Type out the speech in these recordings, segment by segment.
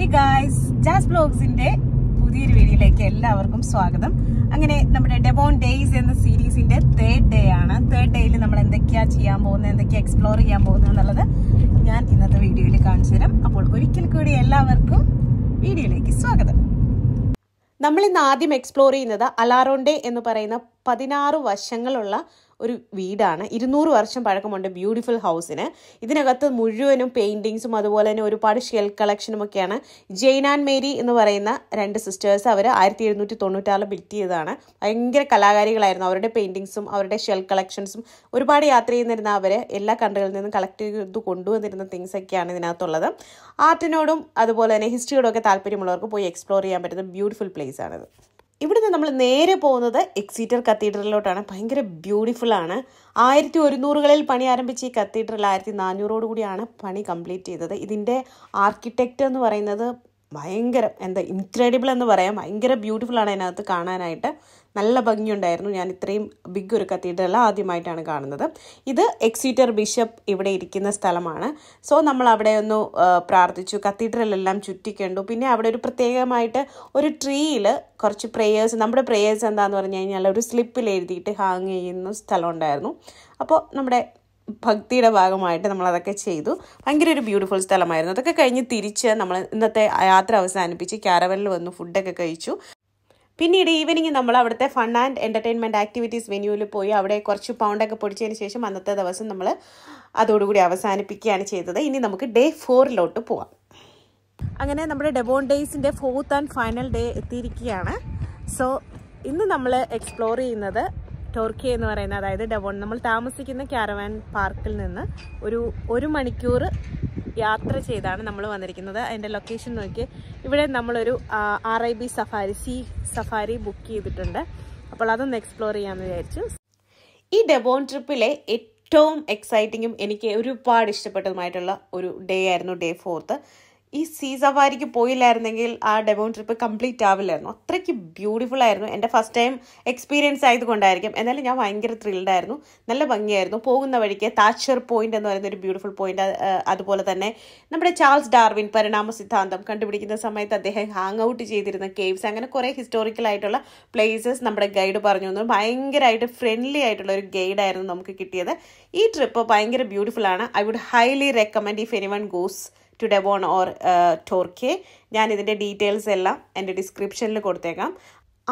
hey guys jazz ബ്ലോഗ്സിന്റെ പുതിയൊരു വീഡിയോയിലേക്ക് എല്ലാവർക്കും സ്വാഗതം അങ്ങനെ നമ്മുടെ ഡെബോൺ ഡേയ്സ് എന്ന സീരീസിന്റെ തേർഡ് ഡേ ആണ് തേർഡ് ഡേയിൽ നമ്മൾ എന്തൊക്കെയാ ചെയ്യാൻ പോകുന്നത് എന്തൊക്കെയാ എക്സ്പ്ലോർ ചെയ്യാൻ പോകുന്നത് എന്നുള്ളത് ഞാൻ ഇന്നത്തെ വീഡിയോയിൽ കാണിച്ചു തരാം അപ്പോൾ ഒരിക്കൽ കൂടി എല്ലാവർക്കും വീഡിയോയിലേക്ക് സ്വാഗതം നമ്മൾ ഇന്ന് ആദ്യം എക്സ്പ്ലോർ ചെയ്യുന്നത് അലാറോണ്ടേ എന്ന് പറയുന്ന പതിനാറ് വശങ്ങളുള്ള ഒരു വീടാണ് ഇരുന്നൂറ് വർഷം പഴക്കമുണ്ട് ബ്യൂട്ടിഫുൾ ഹൗസിന് ഇതിനകത്ത് മുഴുവനും പെയിൻറ്റിങ്സും അതുപോലെ തന്നെ ഒരുപാട് ഷെൽ കളക്ഷനും ഒക്കെയാണ് ജെയ്ൻ ആൻഡ് മേരി എന്ന് പറയുന്ന രണ്ട് സിസ്റ്റേഴ്സ് അവർ ആയിരത്തി എഴുന്നൂറ്റി തൊണ്ണൂറ്റാറിൽ ബിൽറ്റ് ചെയ്തതാണ് ഭയങ്കര കലാകാരികളായിരുന്നു അവരുടെ പെയിൻറ്റിങ്സും അവരുടെ ഷെൽ കളക്ഷൻസും ഒരുപാട് യാത്ര ചെയ്യുന്നിരുന്ന അവർ എല്ലാ കൺട്രികളിൽ നിന്നും കളക്ട് ചെയ്ത് കൊണ്ടുവന്നിരുന്ന തിങ്സ് ഒക്കെയാണ് ഇതിനകത്തുള്ളത് ആർട്ടിനോടും അതുപോലെ തന്നെ ഹിസ്റ്ററിയോടും ഒക്കെ താല്പര്യമുള്ളവർക്ക് പോയി എക്സ്പ്ലോർ ചെയ്യാൻ പറ്റുന്ന ബ്യൂട്ടിഫുൾ പ്ലേസ് ആണിത് ഇവിടുന്ന് നമ്മൾ നേരെ പോകുന്നത് എക്സീറ്റർ കത്തീഡ്രലിലോട്ടാണ് ഭയങ്കര ആണ് ആയിരത്തി ഒരുന്നൂറുകളിൽ പണി ആരംഭിച്ച ഈ കത്തീഡ്രൽ ആയിരത്തി നാനൂറോടുകൂടിയാണ് പണി കംപ്ലീറ്റ് ചെയ്തത് ഇതിൻ്റെ ആർക്കിടെക്റ്റ് എന്ന് പറയുന്നത് ഭയങ്കരം എന്താ ഇൻക്രെഡിബിൾ എന്ന് പറയാം ഭയങ്കര ആണ് അതിനകത്ത് കാണാനായിട്ട് നല്ല ഭംഗിയുണ്ടായിരുന്നു ഞാൻ ഇത്രയും ബിഗ് ഒരു കത്തീഡ്രൽ ആദ്യമായിട്ടാണ് കാണുന്നത് ഇത് എക്സിറ്റർ ബിഷപ്പ് ഇവിടെ ഇരിക്കുന്ന സ്ഥലമാണ് സോ നമ്മൾ അവിടെ ഒന്ന് പ്രാർത്ഥിച്ചു കത്തീഡ്രലെല്ലാം ചുറ്റിക്കണ്ടു പിന്നെ അവിടെ ഒരു പ്രത്യേകമായിട്ട് ഒരു ട്രീയിൽ കുറച്ച് പ്രേയേഴ്സ് നമ്മുടെ പ്രേയേഴ്സ് എന്താണെന്ന് പറഞ്ഞു കഴിഞ്ഞാൽ ഒരു സ്ലിപ്പിൽ എഴുതിയിട്ട് ഹാങ് ചെയ്യുന്ന സ്ഥലം ഉണ്ടായിരുന്നു അപ്പോൾ നമ്മുടെ ഭക്തിയുടെ ഭാഗമായിട്ട് നമ്മൾ അതൊക്കെ ചെയ്തു ഭയങ്കര ഒരു ബ്യൂട്ടിഫുൾ സ്ഥലമായിരുന്നു അതൊക്കെ കഴിഞ്ഞ് തിരിച്ച് നമ്മൾ ഇന്നത്തെ യാത്ര അവസാനിപ്പിച്ച് ക്യാരവലിൽ വന്ന് ഫുഡൊക്കെ കഴിച്ചു പിന്നീട് ഈവനിങ് നമ്മൾ അവിടുത്തെ ഫൺ ആൻഡ് എൻ്റർടൈൻമെൻറ്റ് ആക്ടിവിറ്റീസ് വെന്യൂവിൽ പോയി അവിടെ കുറച്ച് പൗണ്ടൊക്കെ പൊടിച്ചതിന് ശേഷം അന്നത്തെ ദിവസം നമ്മൾ അതോടുകൂടി അവസാനിപ്പിക്കുകയാണ് ചെയ്തത് ഇനി നമുക്ക് ഡേ ഫോറിലോട്ട് പോവാം അങ്ങനെ നമ്മുടെ ഡെബോൺ ഡേയ്സിൻ്റെ ഫോർത്ത് ആൻഡ് ഫൈനൽ ഡേ എത്തിയിരിക്കുകയാണ് സോ ഇന്ന് നമ്മൾ എക്സ്പ്ലോർ ചെയ്യുന്നത് ടോർക്കി എന്ന് പറയുന്ന അതായത് ഡബോൺ നമ്മൾ താമസിക്കുന്ന ക്യാരവാൻ പാർക്കിൽ നിന്ന് ഒരു ഒരു മണിക്കൂർ യാത്ര ചെയ്താണ് നമ്മൾ വന്നിരിക്കുന്നത് അതിൻ്റെ ലൊക്കേഷൻ നോക്കി ഇവിടെ നമ്മളൊരു R I B safari sea safari book ചെയ്തിട്ടുണ്ട് അപ്പോൾ അതൊന്ന് എക്സ്പ്ലോർ ചെയ്യാമെന്ന് വിചാരിച്ചു ഈ ഡെബോൺ ട്രിപ്പിലെ ഏറ്റവും എക്സൈറ്റിങ്ങും എനിക്ക് ഒരുപാട് ഇഷ്ടപ്പെട്ടതുമായിട്ടുള്ള ഒരു ഡേ ആയിരുന്നു ഡേ ഫോർത്ത് ഈ സീ സവാരിക്ക് പോയില്ലായിരുന്നെങ്കിൽ ആ ഡെമോ ട്രിപ്പ് കംപ്ലീറ്റ് ആവില്ലായിരുന്നു അത്രയ്ക്ക് ബ്യൂട്ടിഫുൾ ആയിരുന്നു എൻ്റെ ഫസ്റ്റ് ടൈം എക്സ്പീരിയൻസ് ആയതുകൊണ്ടായിരിക്കും എന്നാലും ഞാൻ ഭയങ്കര ത്രിൽഡ് ആയിരുന്നു നല്ല ഭംഗിയായിരുന്നു പോകുന്ന വഴിക്ക് താച്ചർ പോയിന്റ് എന്ന് പറയുന്ന ഒരു ബ്യൂട്ടിഫുൾ പോയിന്റ് അതുപോലെ തന്നെ നമ്മുടെ ചാൾസ് ഡാർവിൻ പരിണാമ സിദ്ധാന്തം കണ്ടുപിടിക്കുന്ന സമയത്ത് അദ്ദേഹം ഹാങ് ഔട്ട് ചെയ്തിരുന്ന കേവ്സ് അങ്ങനെ കുറേ ഹിസ്റ്റോറിക്കൽ ആയിട്ടുള്ള പ്ലേസസ് നമ്മുടെ ഗൈഡ് പറഞ്ഞു തന്നു ഭയങ്കരമായിട്ട് ഫ്രണ്ട്ലി ആയിട്ടുള്ള ഒരു ഗൈഡായിരുന്നു നമുക്ക് കിട്ടിയത് ഈ ട്രിപ്പ് ഭയങ്കര ബ്യൂട്ടിഫുൾ ആണ് I would highly recommend if anyone goes to Devon or Torquay ഞാൻ ഇതിൻ്റെ ഡീറ്റെയിൽസ് എല്ലാം എൻ്റെ ഡിസ്ക്രിപ്ഷനിൽ കൊടുത്തേക്കാം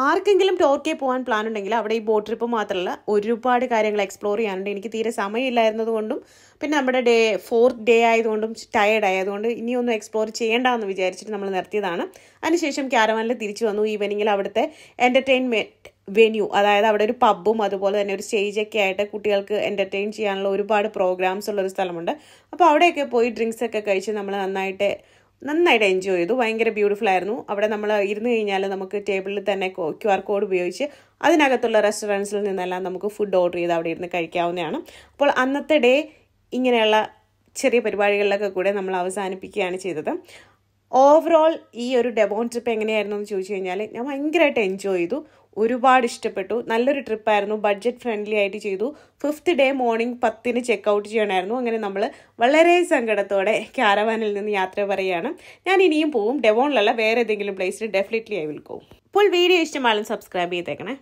ആർക്കെങ്കിലും ടോർക്കെ പോകാൻ പ്ലാൻ ഉണ്ടെങ്കിൽ അവിടെ ഈ ബോട്ട് ട്രിപ്പ് മാത്രമല്ല ഒരുപാട് കാര്യങ്ങൾ എക്സ്പ്ലോർ ചെയ്യാനുണ്ട് എനിക്ക് തീരെ സമയമില്ലായിരുന്നതുകൊണ്ടും പിന്നെ നമ്മുടെ ഡേ ഫോർത്ത് ഡേ ആയതുകൊണ്ടും ടയേർഡ് ആയതുകൊണ്ട് ഇനിയൊന്നും എക്സ്പ്ലോർ എന്ന് വിചാരിച്ചിട്ട് നമ്മൾ നിർത്തിയതാണ് അതിനുശേഷം ക്യാരവാനിൽ തിരിച്ചു വന്നു ഈവനിങ്ങിൽ അവിടുത്തെ എൻ്റർടൈൻമെൻറ്റ് വെന്യൂ അതായത് അവിടെ ഒരു പബ്ബും അതുപോലെ തന്നെ ഒരു സ്റ്റേജൊക്കെ ആയിട്ട് കുട്ടികൾക്ക് എൻ്റർടൈൻ ചെയ്യാനുള്ള ഒരുപാട് പ്രോഗ്രാംസ് ഉള്ളൊരു സ്ഥലമുണ്ട് അപ്പോൾ അവിടെയൊക്കെ പോയി ഡ്രിങ്ക്സ് ഒക്കെ കഴിച്ച് നമ്മൾ നന്നായിട്ട് നന്നായിട്ട് എൻജോയ് ചെയ്തു ഭയങ്കര ബ്യൂട്ടിഫുൾ ആയിരുന്നു അവിടെ നമ്മൾ ഇരുന്ന് കഴിഞ്ഞാൽ നമുക്ക് ടേബിളിൽ തന്നെ ക്യു ആർ കോഡ് ഉപയോഗിച്ച് അതിനകത്തുള്ള റെസ്റ്റോറൻസിൽ നിന്നെല്ലാം നമുക്ക് ഫുഡ് ഓർഡർ ചെയ്ത് അവിടെ ഇരുന്ന് കഴിക്കാവുന്നതാണ് അപ്പോൾ അന്നത്തെ ഡേ ഇങ്ങനെയുള്ള ചെറിയ പരിപാടികളിലൊക്കെ കൂടെ നമ്മൾ അവസാനിപ്പിക്കുകയാണ് ചെയ്തത് ഓവറോൾ ഈ ഒരു ഡെമോൺ ട്രിപ്പ് എങ്ങനെയായിരുന്നു എന്ന് ചോദിച്ചു കഴിഞ്ഞാൽ ഞാൻ ഭയങ്കരമായിട്ട് എൻജോയ് ചെയ്തു ഒരുപാട് ഇഷ്ടപ്പെട്ടു നല്ലൊരു ട്രിപ്പായിരുന്നു ബഡ്ജറ്റ് ഫ്രണ്ട്ലി ആയിട്ട് ചെയ്തു ഫിഫ്ത്ത് ഡേ മോർണിംഗ് പത്തിന് ചെക്ക് ഔട്ട് ചെയ്യണമായിരുന്നു അങ്ങനെ നമ്മൾ വളരെ സങ്കടത്തോടെ ക്യാരവാനിൽ നിന്ന് യാത്ര പറയുകയാണ് ഞാൻ ഇനിയും പോവും ഡെവോണിലല്ല വേറെ ഏതെങ്കിലും പ്ലേസിൽ ഡെഫിനറ്റ്ലി ഐ വിൽ ഗോ ഇപ്പോൾ വീഡിയോ ഇഷ്ടമാണെങ്കിൽ സബ്സ്ക്രൈബ് ചെയ്തേക്കണേ